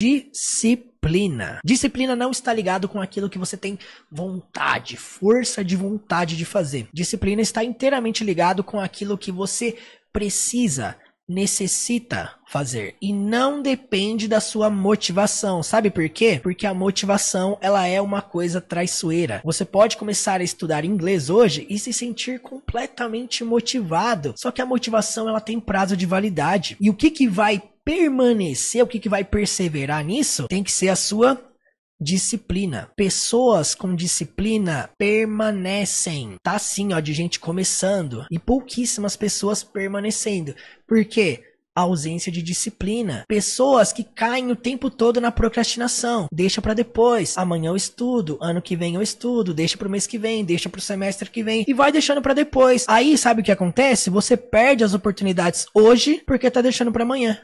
disciplina. Disciplina não está ligado com aquilo que você tem vontade, força de vontade de fazer. Disciplina está inteiramente ligado com aquilo que você precisa, necessita fazer e não depende da sua motivação. Sabe por quê? Porque a motivação, ela é uma coisa traiçoeira. Você pode começar a estudar inglês hoje e se sentir completamente motivado. Só que a motivação, ela tem prazo de validade. E o que que vai permanecer, o que, que vai perseverar nisso, tem que ser a sua disciplina. Pessoas com disciplina permanecem. Tá assim, ó, de gente começando e pouquíssimas pessoas permanecendo. Por quê? A ausência de disciplina. Pessoas que caem o tempo todo na procrastinação. Deixa para depois. Amanhã eu estudo, ano que vem eu estudo, deixa pro mês que vem, deixa pro semestre que vem e vai deixando para depois. Aí sabe o que acontece? Você perde as oportunidades hoje porque tá deixando para amanhã.